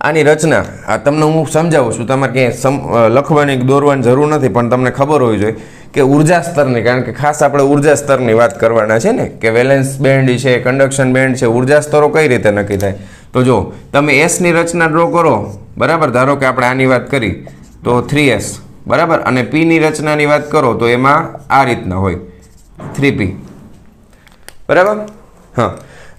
આની રચના આ તમને હું સમજાવું છું તમારે ક્યાંય લખવાની દોરવાની જરૂર નથી પણ તમને ખબર હોવી જોઈએ કે ઉર્જા સ્તરની કારણ કે ખાસ આપણે ઉર્જા સ્તરની વાત કરવાના છે ને કે વેલેન્સ બેન્ડ છે કન્ડક્શન બેન્ડ છે ઉર્જા સ્તરો કઈ રીતે નક્કી થાય તો જો તમે એસની રચના ડ્રો કરો બરાબર ધારો કે આપણે આની વાત કરી તો થ્રી એસ બરાબર અને પીની રચનાની વાત કરો તો એમાં આ રીતના હોય થ્રી પી બરાબર હા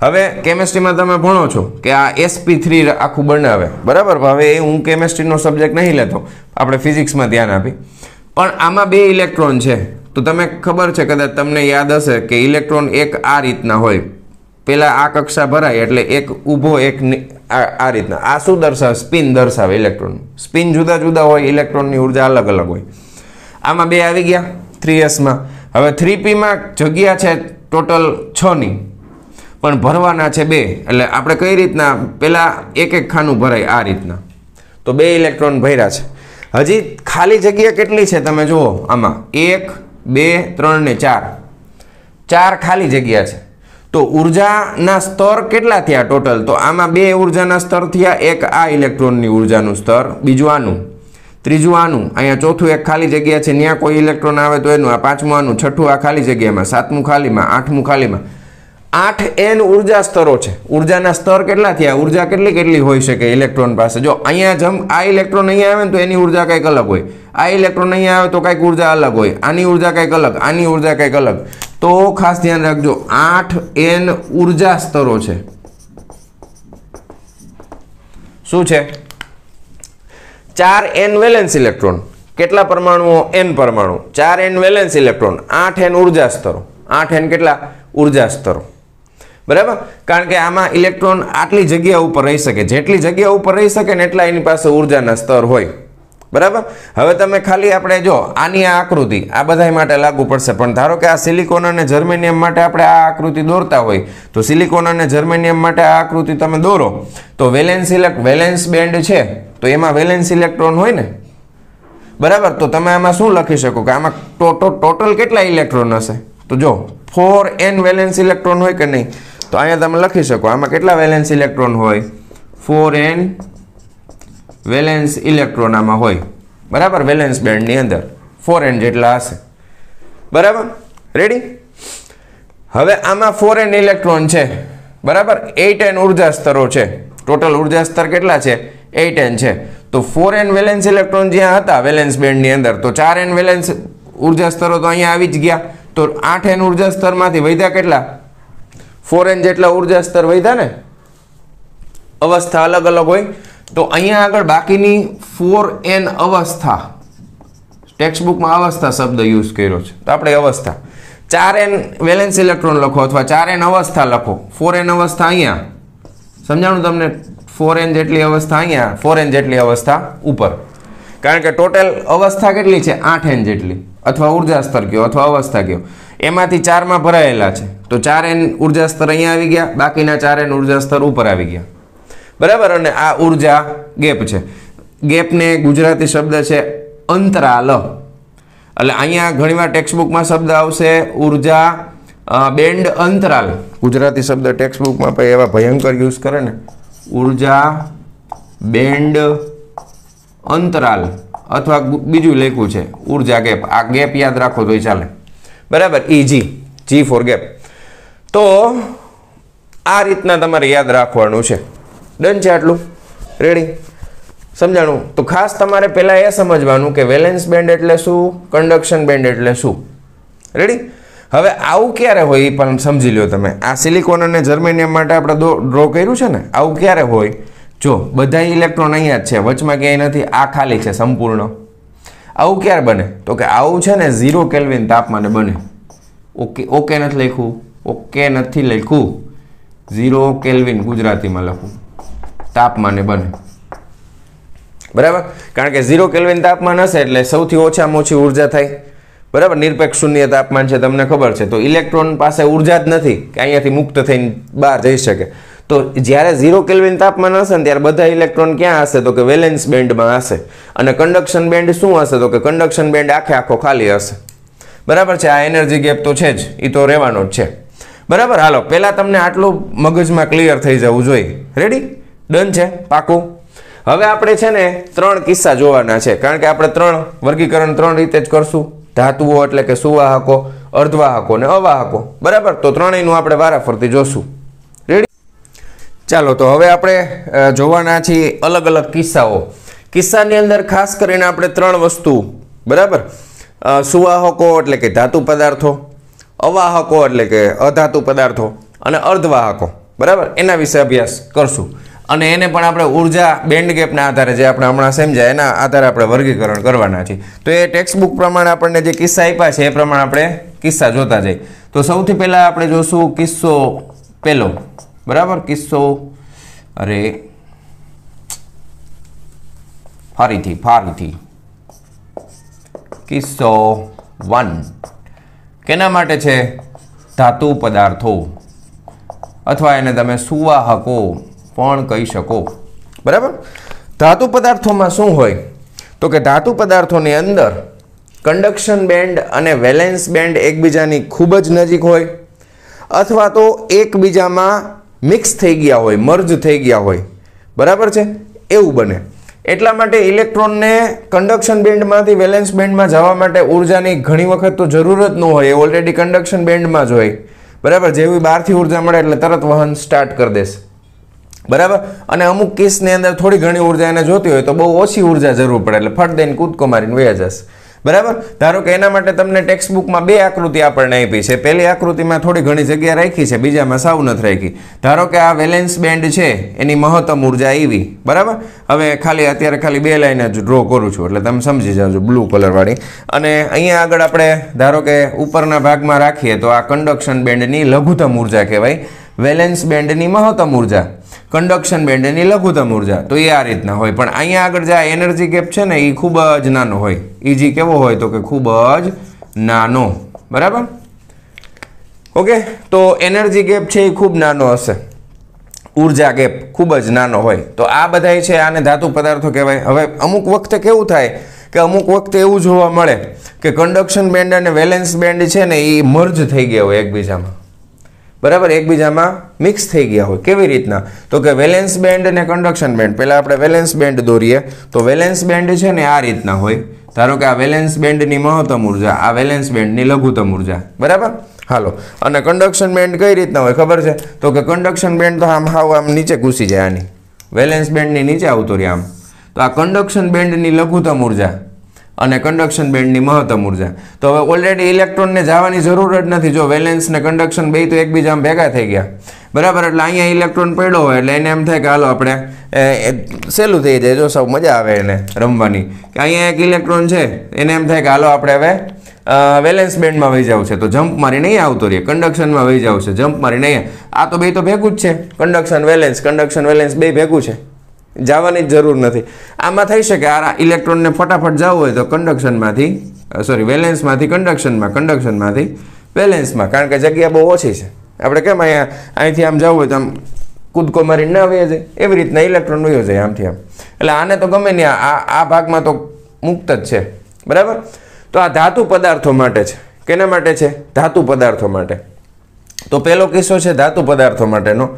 હવે કેમેસ્ટ્રીમાં તમે ભણો છો કે આ એસપી થ્રી આખું બનાવે બરાબર હવે હું કેમેસ્ટ્રીનો સબ્જેક્ટ નહીં લેતો આપણે ફિઝિક્સમાં ધ્યાન આપી પણ આમાં બે ઇલેક્ટ્રોન છે તો તમે ખબર છે કદાચ તમને યાદ હશે કે ઇલેક્ટ્રોન એક આ રીતના હોય પહેલાં આ કક્ષા ભરાય એટલે એક ઊભો એક આ રીતના આ શું દર્શાવે સ્પિન દર્શાવે ઇલેક્ટ્રોન સ્પિન જુદા જુદા હોય ઇલેક્ટ્રોનની ઉર્જા અલગ અલગ હોય આમાં બે આવી ગયા થ્રી એસમાં હવે થ્રી પીમાં જગ્યા છે ટોટલ છની પણ ભરવાના છે બે એટલે આપણે કઈ રીતના પહેલાં એક એક ખાનું ભરાય આ રીતના તો બે ઇલેક્ટ્રોન ભર્યા છે હજી ખાલી જગ્યા કેટલી છે તમે જુઓ આમાં એક બે ત્રણ ને ચાર ચાર ખાલી જગ્યા છે તો ઉર્જાના સ્તર કેટલા થયા ટોટલ તો આમાં બે ઉર્જાના સ્તર થયા એક આ ઇલેક્ટ્રોનની ઉર્જાનું સ્તર બીજું આનું ત્રીજું આનું અહીંયા ચોથું એક ખાલી જગ્યા છે ત્યાં કોઈ ઇલેક્ટ્રોન આવે તો એનું આ પાંચમું આનું છઠ્ઠું આ ખાલી જગ્યામાં સાતમું ખાલીમાં આઠમું ખાલીમાં આઠ એન ઉર્જા સ્તરો છે ઉર્જાના સ્તર કેટલા થયા ઉર્જા કેટલી કેટલી હોઈ શકે ઇલેક્ટ્રોન પાસે જો અહીંયા જમ આ ઇલેક્ટ્રોન અહીંયા આવે ને તો એની ઉર્જા કંઈક અલગ હોય આ ઇલેક્ટ્રોન અહીંયા આવે તો કંઈક ઉર્જા અલગ હોય આની ઉર્જા કંઈક અલગ આની ઉર્જા કંઈક અલગ તો ખાસ ધ્યાન રાખજો આઠ એન ઉર્જા સ્તરો છે શું છે ચાર એન વેલેન્સ ઇલેક્ટ્રોન કેટલા પરમાણુઓ એન પરમાણુ ચાર એન વેલેન્સ ઇલેક્ટ્રોન આઠ એન ઉર્જા સ્તરો આઠ એન કેટલા ઉર્જા સ્તરો બરાબર કારણ કે આમાં ઇલેક્ટ્રોન આટલી જગ્યા ઉપર રહી શકે જેટલી જગ્યા ઉપર રહી શકે ને એટલા એની પાસે ઉર્જાના સ્તર હોય બરાબર હવે તમે ખાલી આપણે જો આની આ આકૃતિ આ બધા માટે લાગુ પડશે પણ ધારો કે આ સિલિકોન અને જર્મેનિયમ માટે આપણે આ આકૃતિ દોરતા હોય તો સિલિકોન અને જર્મેનિયમ માટે આ આકૃતિ તમે દોરો તો વેલેન્સ ઇલેક્ટ વેલેન્સ બેન્ડ છે તો એમાં વેલેન્સ ઇલેક્ટ્રોન હોય ને બરાબર તો તમે આમાં શું લખી શકો કે આમાં ટોટો ટોટલ કેટલા ઇલેક્ટ્રોન હશે તો જો ફોર એન વેલેન્સ ઇલેક્ટ્રોન હોય કે નહીં તો અહીંયા તમે લખી શકો આમાં કેટલા વેલેન્સ ઇલેક્ટ્રોન હોય ફોર એન વેલેન્સ ઇલેક્ટ્રોન આમાં હોય બરાબર વેલેન્સ બેન્ડની અંદર ફોર એન જેટલા હશે બરાબર રેડી હવે આમાં ફોર એન ઇલેક્ટ્રોન છે બરાબર એટ એન ઉર્જા સ્તરો છે ટોટલ ઉર્જા સ્તર કેટલા છે એટ એન છે તો ફોર એન વેલેન્સ ઇલેક્ટ્રોન જ્યાં હતા વેલેન્સ બેન્ડની અંદર તો ચાર એન વેલેન્સ ઉર્જા સ્તરો તો અહીંયા આવી જ ગયા તો આઠ એન ઉર્જા સ્તરમાંથી વધ્યા કેટલા ફોરેન જેટલા ઉર્જા સ્તર વધ્યા ને અવસ્થા અલગ અલગ હોય તો અહીંયા આગળ બાકીની ફોર એન અવસ્થા ટેક્સ્ટબુકમાં અવસ્થા શબ્દ યુઝ કર્યો છે તો આપણે અવસ્થા ચાર એન વેલેન્સ ઇલેક્ટ્રોન લખો અથવા ચાર એન અવસ્થા લખો ફોર એન અવસ્થા અહીંયા સમજાણું તમને ફોર એન જેટલી અવસ્થા અહીંયા ફોર એન જેટલી અવસ્થા ઉપર કારણ કે ટોટલ અવસ્થા કેટલી છે આઠ એન જેટલી અથવા ઉર્જા સ્તર કયો અથવા અવસ્થા કયો એમાંથી ચારમાં ભરાયેલા છે તો ચાર એન ઉર્જા સ્તર અહીંયા આવી ગયા બાકીના ચાર એન ઉર્જા સ્તર ઉપર આવી ગયા બરાબર અને આ ઉર્જા ગેપ છે ગેપને ગુજરાતી શબ્દ છે અંતરાલ એટલે અહીંયા ઘણીવાર ટેક્સ્ટબુકમાં શબ્દ આવશે ઉર્જા બેન્ડ અંતરાલ ગુજરાતી શબ્દ ટેક્સ્ટબુકમાં પણ એવા ભયંકર યુઝ કરે ને ઉર્જા બેન્ડ અંતરાલ અથવા બીજું લેખું છે ઉર્જા ગેપ આ ગેપ યાદ રાખો તો ચાલે બરાબર Eg G G for gap તો આ રીતના તમારે યાદ રાખવાનું છે ડન છે આટલું રેડી સમજાણું તો ખાસ તમારે પહેલાં એ સમજવાનું કે વેલેન્સ બેન્ડ એટલે શું કન્ડક્શન બેન્ડ એટલે શું રેડી હવે આવું ક્યારે હોય એ પણ સમજી લો તમે આ સિલિકોન અને જર્મેનિયમ માટે આપણે ડ્રો કર્યું છે ને આવું ક્યારે હોય જો બધા ઇલેક્ટ્રોન અહીંયા જ છે વચમાં ક્યાંય નથી આ ખાલી છે સંપૂર્ણ આવું ક્યારે બને તો કે આવું છે ને ઝીરો કેલ્વિન તાપમાને બને ઓકે ઓકે નથી લખ્યું ઓકે નથી લખ્યું ઝીરો કેલ્વિન ગુજરાતીમાં લખું તાપમાને બને બરાબર કારણ કે ઝીરો કેલ્વિન તાપમાન હશે એટલે સૌથી ઓછામાં ઓછી ઉર્જા થાય બરાબર નિરપેક્ષ શૂન્ય તાપમાન છે તમને ખબર છે તો ઇલેક્ટ્રોન પાસે ઉર્જા જ નથી કે અહીંયાથી મુક્ત થઈને બહાર જઈ શકે તો જ્યારે ઝીરો કેલ્વિન તાપમાન હશે ને ત્યારે બધા ઇલેક્ટ્રોન ક્યાં હશે તો કે વેલેન્સ બેન્ડમાં હશે અને કન્ડક્શન બેન્ડ શું હશે તો કે કન્ડક્શન બેન્ડ આખે આખો ખાલી હશે બરાબર છે આ એનર્જી ગેપ તો છે જ એ તો રહેવાનો જ છે બરાબર હાલો પહેલાં તમને આટલું મગજમાં ક્લિયર થઈ જવું જોઈએ રેડી ડન છે પાકું હવે આપણે છે ને ત્રણ કિસ્સા જોવાના છે કારણ કે આપણે ત્રણ વર્ગીકરણ ત્રણ રીતે જ કરશું ધાતુઓ એટલે કે સુવાહકો અર્ધવાહકો ને અવાહકો બરાબર તો ત્રણેયનું આપણે વારાફરતી જોશું ચાલો તો હવે આપણે જોવાના છીએ અલગ અલગ કિસ્સાઓ કિસ્સાની અંદર ખાસ કરીને આપણે ત્રણ વસ્તુ બરાબર સુવાહકો એટલે કે ધાતુ પદાર્થો અવાહકો એટલે કે અધાતુ પદાર્થો અને અર્ધવાહકો બરાબર એના વિશે અભ્યાસ કરશું અને એને પણ આપણે ઉર્જા બેન્ડ ગેપના આધારે જે આપણે હમણાં સમજ્યા એના આધારે આપણે વર્ગીકરણ કરવાના છીએ તો એ ટેક્સ્ટ બુક પ્રમાણે આપણને જે કિસ્સા આપ્યા છે એ પ્રમાણે આપણે કિસ્સા જોતા જઈએ તો સૌથી પહેલાં આપણે જોશું કિસ્સો પહેલો બરાબર કિસ્સો અરે ફરીથી ફરીથી કિસ્સો વન કેના માટે છે ધાતુ પદાર્થો અથવા એને તમે સુવાહકો પણ કહી શકો બરાબર ધાતુ પદાર્થોમાં શું હોય તો કે ધાતુ પદાર્થોની અંદર કંડક્શન બેન્ડ અને વેલેન્સ બેન્ડ એકબીજાની ખૂબ જ નજીક હોય અથવા તો એકબીજામાં મિક્સ થઈ ગયા હોય મર્જ થઈ ગયા હોય બરાબર છે એવું બને એટલા માટે ઇલેક્ટ્રોનને કન્ડક્શન બેન્ડમાંથી વેલેન્સ બેન્ડમાં જવા માટે ઉર્જાની ઘણી વખત તો જરૂર જ ન હોય એ ઓલરેડી કન્ડક્શન બેન્ડમાં જ હોય બરાબર જેવી બહારથી ઉર્જા મળે એટલે તરત વહન સ્ટાર્ટ કરી દેશે બરાબર અને અમુક કેસની અંદર થોડી ઘણી ઉર્જા એને જોતી હોય તો બહુ ઓછી ઉર્જા જરૂર પડે એટલે ફટ દઈને કૂદકો મારીને વયા જશે બરાબર ધારો કે એના માટે તમને ટેક્સ્ટબુકમાં બે આકૃતિ આપણને આપી છે પહેલી આકૃતિમાં થોડી ઘણી જગ્યા રાખી છે બીજામાં સાવ નથી રાખી ધારો કે આ વેલેન્સ બેન્ડ છે એની મહત્તમ ઊર્જા એવી બરાબર હવે ખાલી અત્યારે ખાલી બે લાઈન જ ડ્રો કરું છું એટલે તમે સમજી જાજો બ્લુ કલરવાળી અને અહીંયા આગળ આપણે ધારો કે ઉપરના ભાગમાં રાખીએ તો આ કન્ડક્શન બેન્ડની લઘુત્તમ ઊર્જા કહેવાય વેલેન્સ બેન્ડની મહત્તમ ઉર્જા કન્ડક્શન બેન્ડની લઘુત્તમ ઉર્જા તો એ આ રીતના હોય પણ અહીંયા આગળ જે એનર્જી ગેપ છે ને એ ખૂબ જ નાનો હોય ઇજી e કેવો હોય તો કે ખૂબ જ નાનો બરાબર ઓકે તો એનર્જી ગેપ છે એ ખૂબ નાનો હશે ઉર્જા ગેપ ખૂબ જ નાનો હોય તો આ બધાય છે આને ધાતુ પદાર્થો કહેવાય હવે અમુક વખતે કેવું થાય કે અમુક વખતે એવું જોવા મળે કે કન્ડક્શન બેન્ડ અને વેલેન્સ બેન્ડ છે ને એ મર્જ થઈ ગયા હોય એકબીજામાં બરાબર એકબીજામાં મિક્સ થઈ ગયા હોય કેવી રીતના તો કે વેલેન્સ બેન્ડ અને કન્ડક્શન બેન્ડ પહેલાં આપણે વેલેન્સ બેન્ડ દોરીએ તો વેલેન્સ બેન્ડ છે ને આ રીતના હોય ધારો કે આ વેલેન્સ બેન્ડની મહત્તમ ઉર્જા આ વેલેન્સ બેન્ડની લઘુત્તમ ઉર્જા બરાબર હાલો અને કન્ડક્શન બેન્ડ કઈ રીતના હોય ખબર છે તો કે કન્ડક્શન બેન્ડ તો આમ હાવ આમ નીચે ઘૂસી જાય આની વેલેન્સ બેન્ડની નીચે આવતો રહે આમ તો આ કન્ડક્શન બેન્ડની લઘુત્તમ ઉર્જા અને કન્ડક્શન બેન્ડની મહત્તમ ઉર્જા તો હવે ઓલરેડી ઇલેક્ટ્રોનને જવાની જરૂર જ નથી જો વેલેન્સ ને કન્ડક્શન બે તો એકબીજામાં ભેગા થઈ ગયા બરાબર એટલે અહીંયા ઇલેક્ટ્રોન પડ્યો હોય એટલે એને એમ થાય કે હાલો આપણે સહેલું થઈ જાય જો સૌ મજા આવે એને રમવાની કે અહીંયા એક ઇલેક્ટ્રોન છે એને એમ થાય કે હાલો આપણે હવે વેલેન્સ બેન્ડમાં વહી જાવ છે તો જમ્પ મારી નહીં આવતો રહીએ કન્ડક્શનમાં વહી જાવ છે જમ્પ મારી નહીં આ તો બે તો ભેગું જ છે કન્ડક્શન વેલેન્સ કન્ડક્શન વેલેન્સ બે ભેગું છે જવાની જરૂર નથી આમાં થઈ શકે આ ઇલેક્ટ્રોનને ફટાફટ જવું હોય તો કન્ડક્શનમાંથી સોરી વેલેન્સમાંથી કન્ડક્શનમાં કન્ડક્શનમાંથી વેલેન્સમાં કારણ કે જગ્યા બહુ ઓછી છે આપણે કેમ અહીંયા અહીંથી આમ જવું હોય તો આમ કૂદકો મારીને ના વહી જાય એવી રીતના ઇલેક્ટ્રોન વહી જાય આમથી આમ એટલે આને તો ગમે નહીં આ આ ભાગમાં તો મુક્ત જ છે બરાબર તો આ ધાતુ પદાર્થો માટે છે કેના માટે છે ધાતુ પદાર્થો માટે તો પહેલો કિસ્સો છે ધાતુ પદાર્થો માટેનો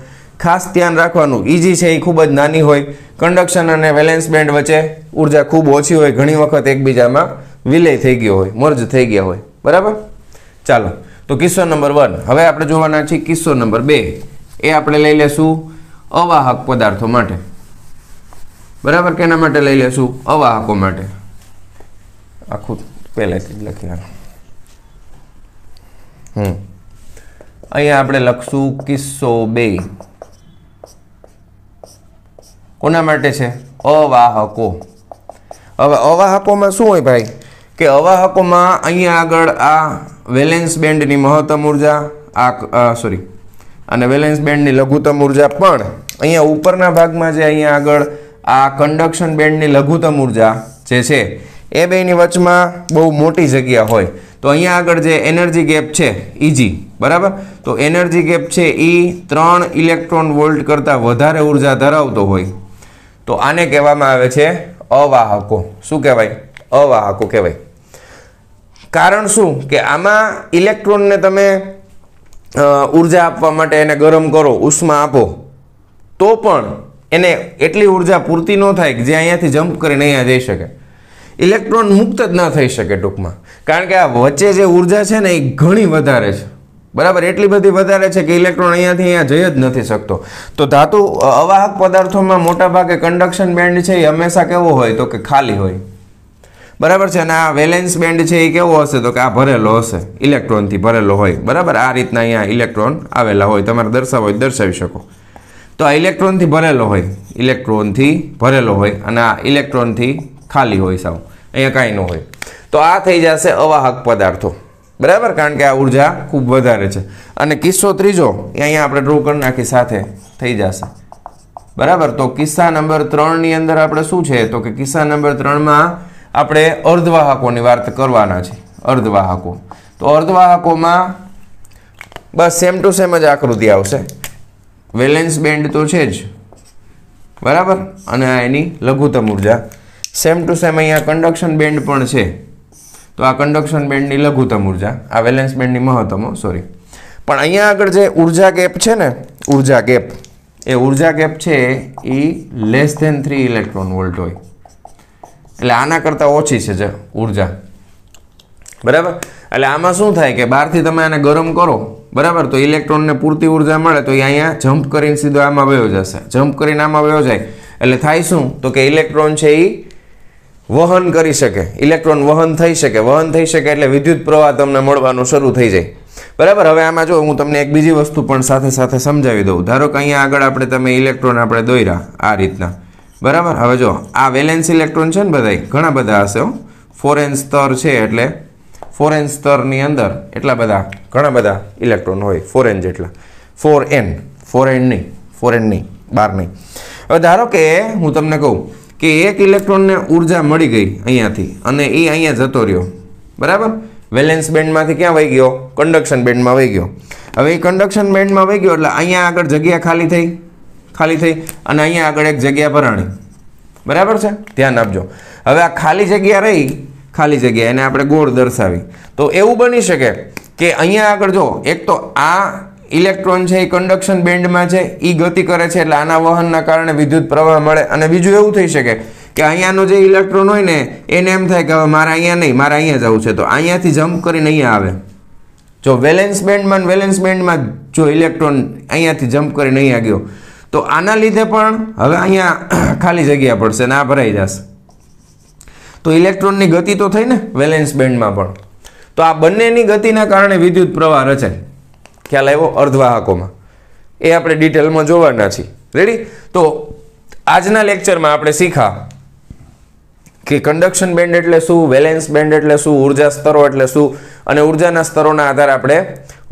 ખાસ ધ્યાન રાખવાનું ઇજી છે એ ખૂબ જ નાની હોય કન્ડક્શન અને વેલેન્સ બેન્ડ વચ્ચે ઉર્જા ખૂબ ઓછી હોય ઘણી વખત એકબીજામાં વિલય થઈ ગયો હોય મર્જ થઈ ગયા હોય બરાબર ચાલો તો કિસ્સો નંબર વન હવે આપણે જોવાના છીએ કિસ્સો નંબર બે એ આપણે લઈ લેશું અવાહક પદાર્થો માટે બરાબર કેના માટે લઈ લેશું અવાહકો માટે આખું પહેલેથી જ લખી હમ અહીંયા આપણે લખશું કિસ્સો બે કોના માટે છે અવાહકો હવે અવાહકોમાં શું હોય ભાઈ કે અવાહકોમાં અહીંયા આગળ આ વેલેન્સ બેન્ડની મહત્તમ ઉર્જા આ સોરી અને વેલેન્સ બેન્ડની લઘુત્તમ ઉર્જા પણ અહીંયા ઉપરના ભાગમાં જે અહીંયા આગળ આ કન્ડક્શન બેન્ડની લઘુત્તમ ઉર્જા જે છે એ બેની વચમાં બહુ મોટી જગ્યા હોય તો અહીંયા આગળ જે એનર્જી ગેપ છે ઇજી બરાબર તો એનર્જી ગેપ છે એ ત્રણ ઇલેક્ટ્રોન વોલ્ટ કરતાં વધારે ઉર્જા ધરાવતો હોય તો આને કહેવામાં આવે છે અવાહકો શું કહેવાય અવાહકો કહેવાય કારણ શું કે આમાં ઇલેક્ટ્રોનને તમે ઉર્જા આપવા માટે એને ગરમ કરો ઉષ્મા આપો તો પણ એને એટલી ઉર્જા પૂરતી ન થાય કે જે અહીંયાથી જમ્પ કરીને અહીંયા જઈ શકે ઇલેક્ટ્રોન મુક્ત જ ન થઈ શકે ટૂંકમાં કારણ કે આ વચ્ચે જે ઉર્જા છે ને એ ઘણી વધારે છે બરાબર એટલી બધી વધારે છે કે ઇલેક્ટ્રોન અહીંયાથી અહીંયા જઈ જ નથી શકતો તો ધાતુ અવાહક પદાર્થોમાં મોટાભાગે કન્ડક્શન બેન્ડ છે એ હંમેશા કેવો હોય તો કે ખાલી હોય બરાબર છે અને આ વેલેન્સ બેન્ડ છે એ કેવો હશે તો કે આ ભરેલો હશે ઇલેક્ટ્રોનથી ભરેલો હોય બરાબર આ રીતના અહીંયા ઇલેક્ટ્રોન આવેલા હોય તમારે દર્શાવો હોય દર્શાવી શકો તો આ ઇલેક્ટ્રોનથી ભરેલો હોય ઇલેક્ટ્રોનથી ભરેલો હોય અને આ ઇલેક્ટ્રોનથી ખાલી હોય સાવ અહીંયા કાંઈ ન હોય તો આ થઈ જશે અવાહક પદાર્થો બરાબર કારણ કે આ ઉર્જા ખૂબ વધારે છે અને કિસ્સો ત્રીજો એ અહીંયા આપણે ડ્રો કરી નાખી સાથે થઈ જશે બરાબર તો કિસ્સા નંબર ત્રણની અંદર આપણે શું છે તો કે કિસ્સા નંબર ત્રણમાં આપણે અર્ધવાહકોની વાત કરવાના છે અર્ધવાહકો તો અર્ધવાહકોમાં બસ સેમ ટુ સેમ જ આકૃતિ આવશે વેલેન્સ બેન્ડ તો છે જ બરાબર અને આ એની લઘુત્તમ ઉર્જા સેમ ટુ સેમ અહીંયા કન્ડક્શન બેન્ડ પણ છે તો આ કન્ડક્શન બેન્ડની લઘુત્તમ ઉર્જા આ વેલેન્સ બેન્ડની મહત્તમ સોરી પણ અહીંયા આગળ જે ઉર્જા ગેપ છે ને ઉર્જા ગેપ એ ઉર્જા ગેપ છે એ less than three electron volt હોય એટલે આના કરતાં ઓછી છે જે ઉર્જા બરાબર એટલે આમાં શું થાય કે બહારથી તમે આને ગરમ કરો બરાબર તો ઇલેક્ટ્રોનને પૂરતી ઉર્જા મળે તો એ અહીંયા જમ્પ કરીને સીધો આમાં વયો જશે જમ્પ કરીને આમાં વયો જાય એટલે થાય શું તો કે ઇલેક્ટ્રોન છે એ વહન કરી શકે ઇલેક્ટ્રોન વહન થઈ શકે વહન થઈ શકે એટલે વિદ્યુત પ્રવાહ તમને મળવાનું શરૂ થઈ જાય બરાબર હવે આમાં જો હું તમને એક બીજી વસ્તુ પણ સાથે સાથે સમજાવી દઉં ધારો કે અહીંયા આગળ આપણે તમે ઇલેક્ટ્રોન આપણે દોર્યા આ રીતના બરાબર હવે જો આ વેલેન્સ ઇલેક્ટ્રોન છે ને બધા ઘણા બધા હશે હો ફોરેન સ્તર છે એટલે ફોરેન સ્તરની અંદર એટલા બધા ઘણા બધા ઇલેક્ટ્રોન હોય ફોરેન જેટલા ફોર એન ફોરેનની ફોરેનની બારની હવે ધારો કે હું તમને કહું કે એક ઇલેક્ટ્રોનને ઉર્જા મળી ગઈ અહીંયાથી અને એ અહીંયા જતો રહ્યો બરાબર વેલેન્સ બેન્ડમાંથી ક્યાં વહી ગયો કન્ડક્શન બેન્ડમાં વહી ગયો હવે એ કન્ડક્શન બેન્ડમાં વહી ગયો એટલે અહીંયા આગળ જગ્યા ખાલી થઈ ખાલી થઈ અને અહીંયા આગળ એક જગ્યા ભરાણી બરાબર છે ધ્યાન આપજો હવે આ ખાલી જગ્યા રહી ખાલી જગ્યા એને આપણે ગોળ દર્શાવી તો એવું બની શકે કે અહીંયા આગળ જો એક તો આ ઇલેક્ટ્રોન છે એ કન્ડક્શન બેન્ડમાં છે એ ગતિ કરે છે એટલે આના વહનના કારણે વિદ્યુત પ્રવાહ મળે અને બીજું એવું થઈ શકે કે અહીંયાનો જે ઇલેક્ટ્રોન હોય ને એને એમ થાય કે હવે મારે અહીંયા નહીં મારે અહીંયા જવું છે તો અહીંયાથી જમ્પ કરીને અહીંયા આવે જો વેલેન્સ બેન્ડમાં વેલેન્સ બેન્ડમાં જો ઇલેક્ટ્રોન અહીંયાથી જમ્પ કરીને અહીંયા ગયો તો આના લીધે પણ હવે અહીંયા ખાલી જગ્યા પડશે ને આ ભરાઈ જશે તો ઇલેક્ટ્રોનની ગતિ તો થઈ ને વેલેન્સ બેન્ડમાં પણ તો આ બંનેની ગતિના કારણે વિદ્યુત પ્રવાહ રચાય ખ્યાલ આવ્યો અર્ધવાહકોમાં એ આપણે ડિટેલમાં જોવાના છીએ રેડી તો આજના લેક્ચરમાં આપણે શીખા કે કન્ડક્શન બેન્ડ એટલે શું વેલેન્સ બેન્ડ એટલે શું ઉર્જા સ્તરો એટલે શું અને ઉર્જાના સ્તરોના આધારે આપણે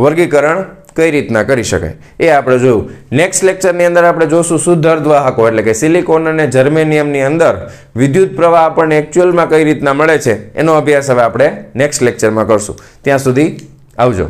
વર્ગીકરણ કઈ રીતના કરી શકાય એ આપણે જોયું નેક્સ્ટ લેક્ચરની અંદર આપણે જોશું શુદ્ધ અર્ધવાહકો એટલે કે સિલિકોન અને જર્મેનિયમની અંદર વિદ્યુત પ્રવાહ આપણને એકચ્યુઅલમાં કઈ રીતના મળે છે એનો અભ્યાસ હવે આપણે નેક્સ્ટ લેક્ચરમાં કરશું ત્યાં સુધી આવજો